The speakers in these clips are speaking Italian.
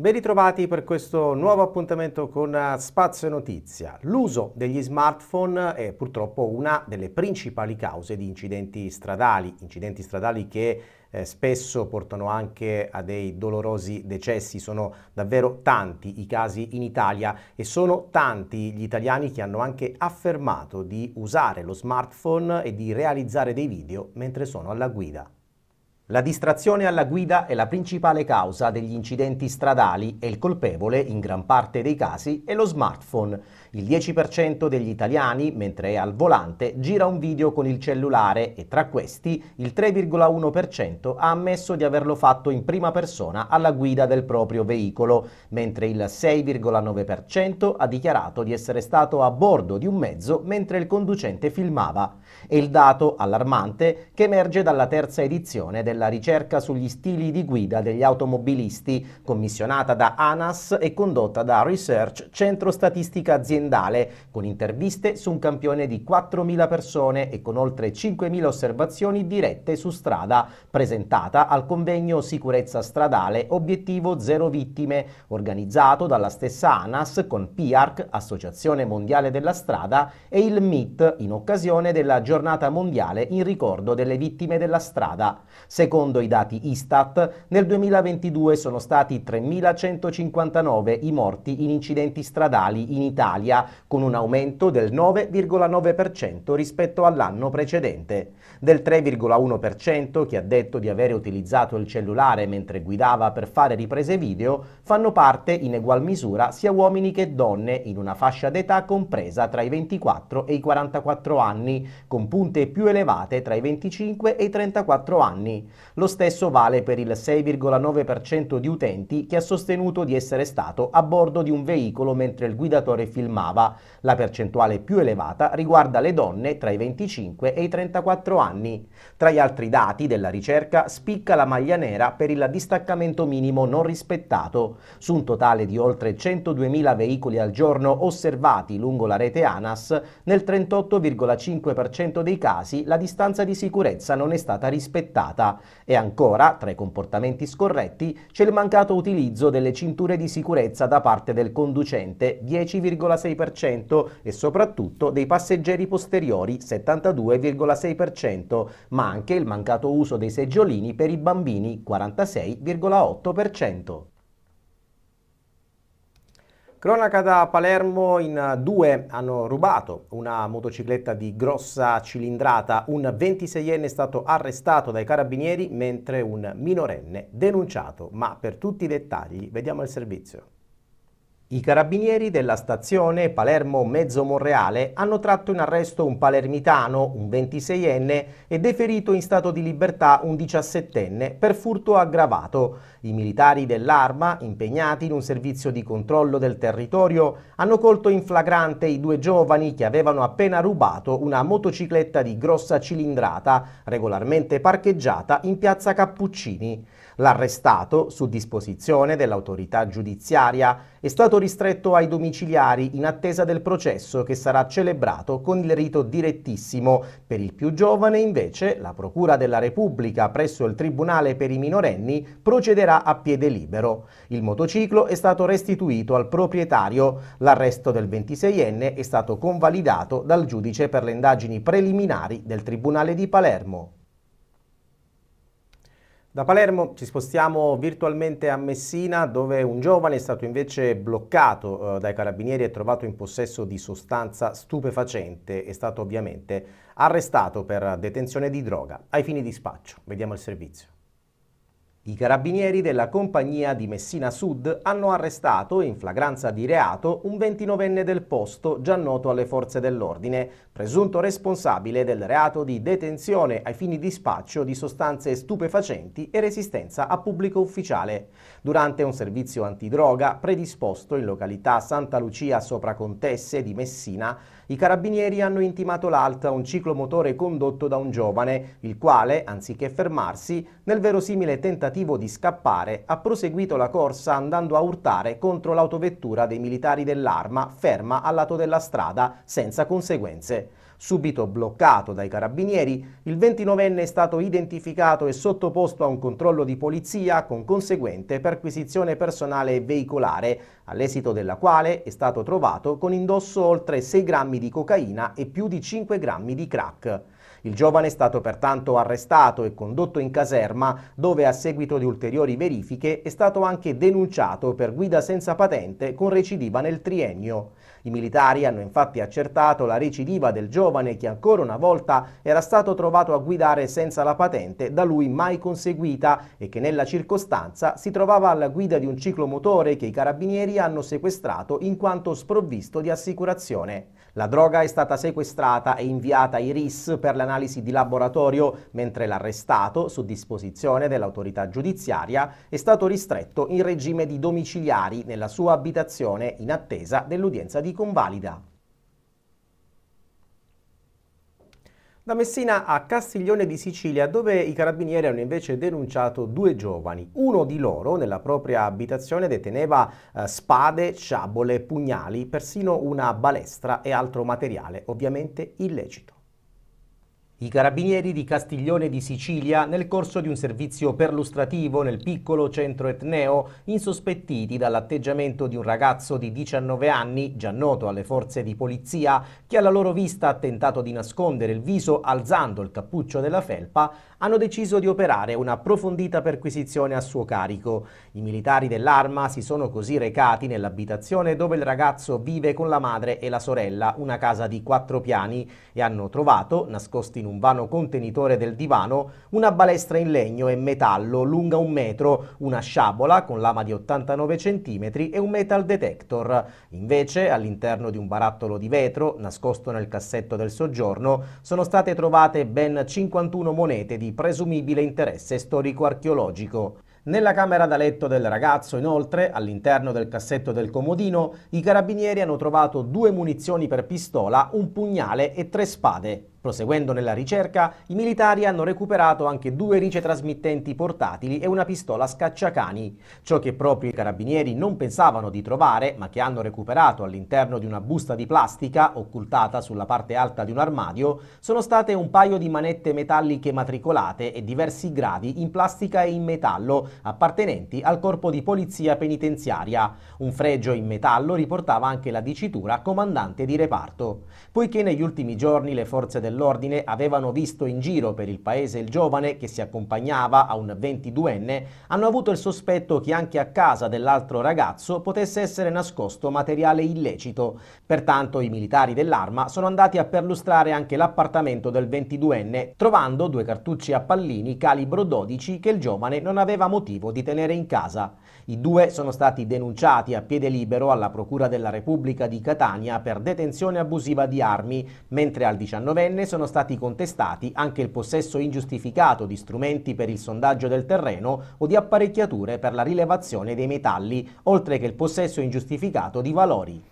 Ben ritrovati per questo nuovo appuntamento con eh, Spazio Notizia. L'uso degli smartphone è purtroppo una delle principali cause di incidenti stradali, incidenti stradali che eh, spesso portano anche a dei dolorosi decessi, sono davvero tanti i casi in Italia e sono tanti gli italiani che hanno anche affermato di usare lo smartphone e di realizzare dei video mentre sono alla guida. La distrazione alla guida è la principale causa degli incidenti stradali e il colpevole, in gran parte dei casi, è lo smartphone. Il 10% degli italiani, mentre è al volante, gira un video con il cellulare e tra questi il 3,1% ha ammesso di averlo fatto in prima persona alla guida del proprio veicolo, mentre il 6,9% ha dichiarato di essere stato a bordo di un mezzo mentre il conducente filmava. È il dato allarmante che emerge dalla terza edizione della nella ricerca sugli stili di guida degli automobilisti, commissionata da ANAS e condotta da Research Centro Statistica Aziendale, con interviste su un campione di 4.000 persone e con oltre 5.000 osservazioni dirette su strada, presentata al convegno Sicurezza Stradale Obiettivo Zero Vittime, organizzato dalla stessa ANAS con PIARC, Associazione Mondiale della Strada, e il MIT in occasione della Giornata Mondiale in ricordo delle vittime della strada. Secondo Secondo i dati Istat, nel 2022 sono stati 3.159 i morti in incidenti stradali in Italia, con un aumento del 9,9% rispetto all'anno precedente. Del 3,1% che ha detto di avere utilizzato il cellulare mentre guidava per fare riprese video, fanno parte in egual misura sia uomini che donne in una fascia d'età compresa tra i 24 e i 44 anni, con punte più elevate tra i 25 e i 34 anni. Lo stesso vale per il 6,9% di utenti che ha sostenuto di essere stato a bordo di un veicolo mentre il guidatore filmava. La percentuale più elevata riguarda le donne tra i 25 e i 34 anni. Tra gli altri dati della ricerca spicca la maglia nera per il distaccamento minimo non rispettato. Su un totale di oltre 102.000 veicoli al giorno osservati lungo la rete ANAS, nel 38,5% dei casi la distanza di sicurezza non è stata rispettata. E ancora, tra i comportamenti scorretti, c'è il mancato utilizzo delle cinture di sicurezza da parte del conducente 10,6% e soprattutto dei passeggeri posteriori 72,6%, ma anche il mancato uso dei seggiolini per i bambini 46,8%. Cronaca da Palermo, in due hanno rubato una motocicletta di grossa cilindrata, un 26enne è stato arrestato dai carabinieri mentre un minorenne denunciato, ma per tutti i dettagli vediamo il servizio. I carabinieri della stazione Palermo Mezzo Monreale hanno tratto in arresto un palermitano, un 26enne, e deferito in stato di libertà un 17enne per furto aggravato. I militari dell'Arma, impegnati in un servizio di controllo del territorio, hanno colto in flagrante i due giovani che avevano appena rubato una motocicletta di grossa cilindrata, regolarmente parcheggiata in piazza Cappuccini. L'arrestato, su disposizione dell'autorità giudiziaria, è stato ristretto ai domiciliari in attesa del processo che sarà celebrato con il rito direttissimo. Per il più giovane invece la Procura della Repubblica presso il Tribunale per i minorenni procederà a piede libero. Il motociclo è stato restituito al proprietario. L'arresto del 26enne è stato convalidato dal giudice per le indagini preliminari del Tribunale di Palermo. Da Palermo ci spostiamo virtualmente a Messina dove un giovane è stato invece bloccato eh, dai carabinieri e trovato in possesso di sostanza stupefacente. È stato ovviamente arrestato per detenzione di droga ai fini di spaccio. Vediamo il servizio. I carabinieri della compagnia di Messina Sud hanno arrestato in flagranza di reato un 29enne del posto già noto alle forze dell'ordine, presunto responsabile del reato di detenzione ai fini di spaccio di sostanze stupefacenti e resistenza a pubblico ufficiale. Durante un servizio antidroga predisposto in località Santa Lucia sopra Contesse di Messina, i carabinieri hanno intimato l'alta un ciclomotore condotto da un giovane, il quale, anziché fermarsi, nel verosimile tentativo di scappare, ha proseguito la corsa andando a urtare contro l'autovettura dei militari dell'arma ferma al lato della strada, senza conseguenze. Subito bloccato dai carabinieri, il 29enne è stato identificato e sottoposto a un controllo di polizia con conseguente perquisizione personale e veicolare, all'esito della quale è stato trovato con indosso oltre 6 grammi di cocaina e più di 5 grammi di crack. Il giovane è stato pertanto arrestato e condotto in caserma, dove a seguito di ulteriori verifiche è stato anche denunciato per guida senza patente con recidiva nel triennio. I militari hanno infatti accertato la recidiva del giovane che ancora una volta era stato trovato a guidare senza la patente da lui mai conseguita e che nella circostanza si trovava alla guida di un ciclomotore che i carabinieri hanno sequestrato in quanto sprovvisto di assicurazione. La droga è stata sequestrata e inviata ai RIS per l'analisi di laboratorio, mentre l'arrestato, su disposizione dell'autorità giudiziaria, è stato ristretto in regime di domiciliari nella sua abitazione in attesa dell'udienza di convalida. Da Messina a Castiglione di Sicilia, dove i carabinieri hanno invece denunciato due giovani. Uno di loro, nella propria abitazione, deteneva eh, spade, ciabole, pugnali, persino una balestra e altro materiale, ovviamente illecito. I carabinieri di Castiglione di Sicilia, nel corso di un servizio perlustrativo nel piccolo centro etneo, insospettiti dall'atteggiamento di un ragazzo di 19 anni, già noto alle forze di polizia, che alla loro vista ha tentato di nascondere il viso alzando il cappuccio della felpa, hanno deciso di operare un'approfondita perquisizione a suo carico. I militari dell'arma si sono così recati nell'abitazione dove il ragazzo vive con la madre e la sorella, una casa di quattro piani, e hanno trovato, nascosti in un vano contenitore del divano, una balestra in legno e metallo lunga un metro, una sciabola con lama di 89 cm e un metal detector. Invece, all'interno di un barattolo di vetro, nascosto nel cassetto del soggiorno, sono state trovate ben 51 monete di presumibile interesse storico-archeologico. Nella camera da letto del ragazzo, inoltre, all'interno del cassetto del comodino, i carabinieri hanno trovato due munizioni per pistola, un pugnale e tre spade. Proseguendo nella ricerca, i militari hanno recuperato anche due ricetrasmittenti portatili e una pistola scacciacani, ciò che proprio i carabinieri non pensavano di trovare, ma che hanno recuperato all'interno di una busta di plastica occultata sulla parte alta di un armadio, sono state un paio di manette metalliche matricolate e diversi gradi in plastica e in metallo appartenenti al corpo di polizia penitenziaria. Un fregio in metallo riportava anche la dicitura comandante di reparto. Poiché negli ultimi giorni le forze del dell'ordine avevano visto in giro per il paese il giovane che si accompagnava a un 22enne, hanno avuto il sospetto che anche a casa dell'altro ragazzo potesse essere nascosto materiale illecito. Pertanto i militari dell'arma sono andati a perlustrare anche l'appartamento del 22enne, trovando due cartucci a pallini calibro 12 che il giovane non aveva motivo di tenere in casa. I due sono stati denunciati a piede libero alla Procura della Repubblica di Catania per detenzione abusiva di armi, mentre al 19enne PNL sono stati contestati anche il possesso ingiustificato di strumenti per il sondaggio del terreno o di apparecchiature per la rilevazione dei metalli, oltre che il possesso ingiustificato di valori.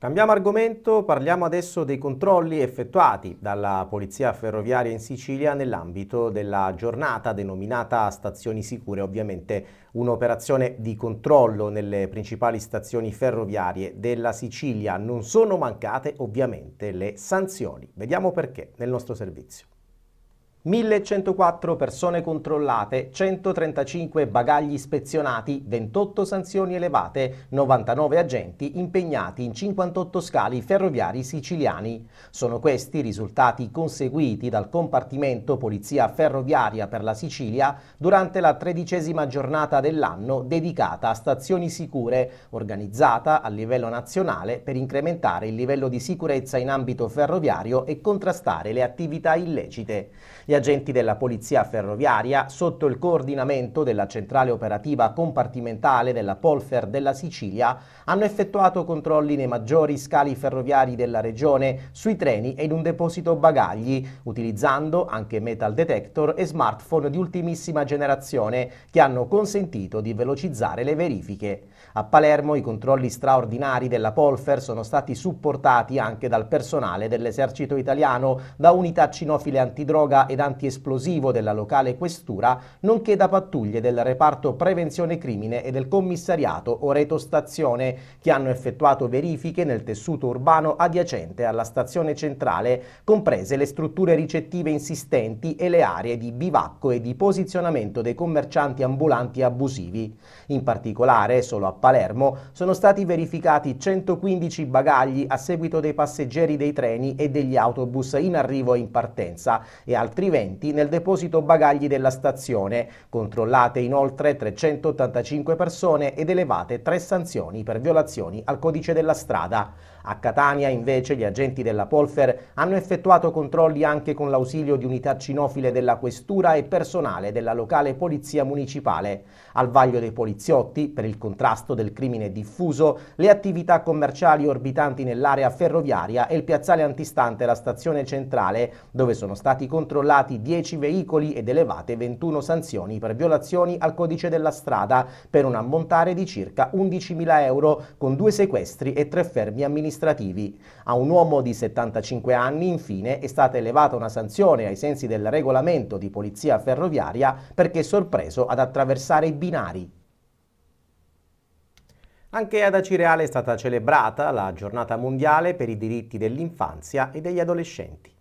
Cambiamo argomento, parliamo adesso dei controlli effettuati dalla Polizia Ferroviaria in Sicilia nell'ambito della giornata denominata Stazioni Sicure, ovviamente un'operazione di controllo nelle principali stazioni ferroviarie della Sicilia. Non sono mancate ovviamente le sanzioni. Vediamo perché nel nostro servizio. 1104 persone controllate, 135 bagagli ispezionati, 28 sanzioni elevate, 99 agenti impegnati in 58 scali ferroviari siciliani. Sono questi i risultati conseguiti dal compartimento Polizia Ferroviaria per la Sicilia durante la tredicesima giornata dell'anno dedicata a stazioni sicure, organizzata a livello nazionale per incrementare il livello di sicurezza in ambito ferroviario e contrastare le attività illecite. Gli agenti della Polizia Ferroviaria, sotto il coordinamento della centrale operativa compartimentale della Polfer della Sicilia, hanno effettuato controlli nei maggiori scali ferroviari della regione, sui treni e in un deposito bagagli, utilizzando anche metal detector e smartphone di ultimissima generazione che hanno consentito di velocizzare le verifiche. A Palermo i controlli straordinari della Polfer sono stati supportati anche dal personale dell'esercito italiano, da unità cinofile antidroga ed antiesplosivo della locale questura, nonché da pattuglie del reparto prevenzione crimine e del commissariato Oreto Stazione, che hanno effettuato verifiche nel tessuto urbano adiacente alla stazione centrale, comprese le strutture ricettive insistenti e le aree di bivacco e di posizionamento dei commercianti ambulanti abusivi. In particolare, solo a Palermo sono stati verificati 115 bagagli a seguito dei passeggeri dei treni e degli autobus in arrivo e in partenza e altri 20 nel deposito bagagli della stazione. Controllate inoltre 385 persone ed elevate tre sanzioni per violazioni al codice della strada. A Catania invece gli agenti della Polfer hanno effettuato controlli anche con l'ausilio di unità cinofile della Questura e personale della locale Polizia Municipale. Al vaglio dei poliziotti, per il contrasto del crimine diffuso, le attività commerciali orbitanti nell'area ferroviaria e il piazzale antistante la stazione centrale, dove sono stati controllati 10 veicoli ed elevate 21 sanzioni per violazioni al codice della strada, per un ammontare di circa 11.000 euro, con due sequestri e tre fermi amministrativi amministrativi. A un uomo di 75 anni, infine, è stata elevata una sanzione ai sensi del regolamento di polizia ferroviaria perché sorpreso ad attraversare i binari. Anche ad Acireale è stata celebrata la giornata mondiale per i diritti dell'infanzia e degli adolescenti.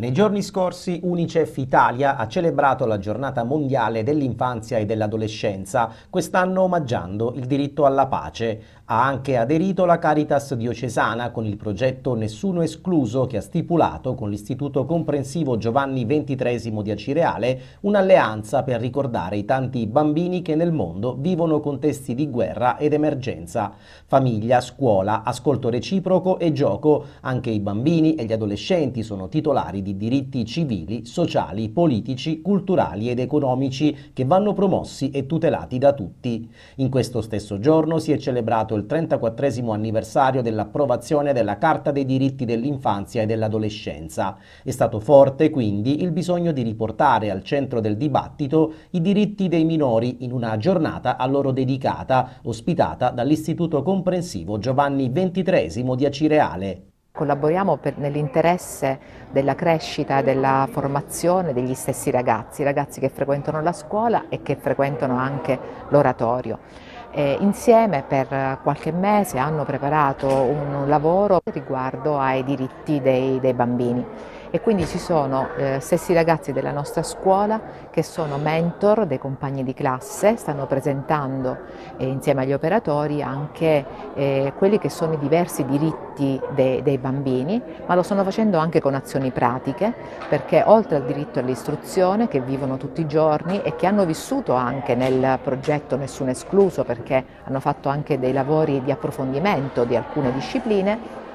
Nei giorni scorsi Unicef Italia ha celebrato la giornata mondiale dell'infanzia e dell'adolescenza, quest'anno omaggiando il diritto alla pace. Ha anche aderito la Caritas diocesana con il progetto Nessuno escluso che ha stipulato con l'Istituto Comprensivo Giovanni XXIII di Acireale un'alleanza per ricordare i tanti bambini che nel mondo vivono contesti di guerra ed emergenza. Famiglia, scuola, ascolto reciproco e gioco, anche i bambini e gli adolescenti sono titolari di di diritti civili, sociali, politici, culturali ed economici che vanno promossi e tutelati da tutti. In questo stesso giorno si è celebrato il 34 anniversario dell'approvazione della Carta dei diritti dell'infanzia e dell'adolescenza. È stato forte quindi il bisogno di riportare al centro del dibattito i diritti dei minori in una giornata a loro dedicata, ospitata dall'Istituto Comprensivo Giovanni XXIII di Acireale collaboriamo per, nell'interesse della crescita, della formazione degli stessi ragazzi, ragazzi che frequentano la scuola e che frequentano anche l'oratorio. E insieme per qualche mese hanno preparato un lavoro riguardo ai diritti dei, dei bambini e quindi ci sono eh, stessi ragazzi della nostra scuola che sono mentor dei compagni di classe, stanno presentando eh, insieme agli operatori anche eh, quelli che sono i diversi diritti de dei bambini, ma lo stanno facendo anche con azioni pratiche, perché oltre al diritto all'istruzione che vivono tutti i giorni e che hanno vissuto anche nel progetto Nessuno Escluso, perché hanno fatto anche dei lavori di approfondimento di alcune discipline,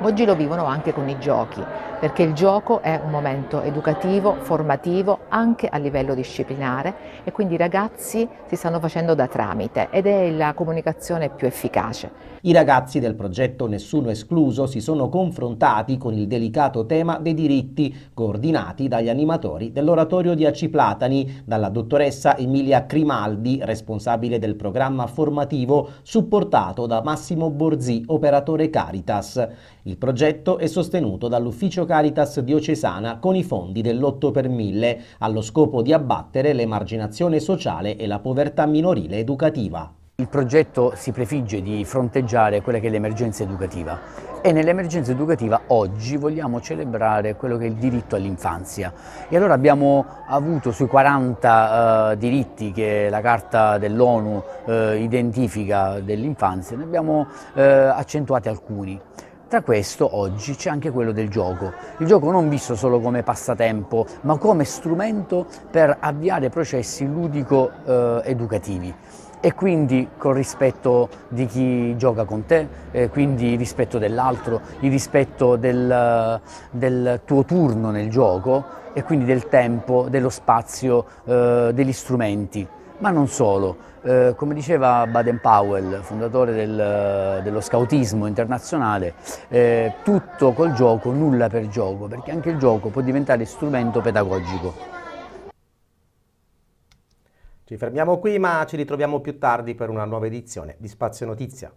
oggi lo vivono anche con i giochi, perché il gioco è un momento educativo, formativo, anche a livello disciplinare e quindi i ragazzi si stanno facendo da tramite ed è la comunicazione più efficace. I ragazzi del progetto Nessuno Escluso si sono confrontati con il delicato tema dei diritti, coordinati dagli animatori dell'oratorio di Aciplatani, dalla dottoressa Emilia Crimaldi, responsabile del programma formativo, supportato da Massimo Borzì, operatore Caritas. Il progetto è sostenuto dall'Ufficio Caritas diocesana con i fondi dell'8 per 1000 allo scopo di abbattere l'emarginazione sociale e la povertà minorile educativa. Il progetto si prefigge di fronteggiare quella che è l'emergenza educativa e nell'emergenza educativa oggi vogliamo celebrare quello che è il diritto all'infanzia e allora abbiamo avuto sui 40 eh, diritti che la carta dell'ONU eh, identifica dell'infanzia, ne abbiamo eh, accentuati alcuni. Tra questo oggi c'è anche quello del gioco, il gioco non visto solo come passatempo, ma come strumento per avviare processi ludico-educativi eh, e quindi col rispetto di chi gioca con te, eh, quindi il rispetto dell'altro, il rispetto del, del, tuo turno nel gioco e quindi del tempo, dello spazio, eh, degli strumenti ma non solo. Eh, come diceva Baden Powell, fondatore del, dello scautismo internazionale, eh, tutto col gioco, nulla per gioco, perché anche il gioco può diventare strumento pedagogico. Ci fermiamo qui, ma ci ritroviamo più tardi per una nuova edizione di Spazio Notizia.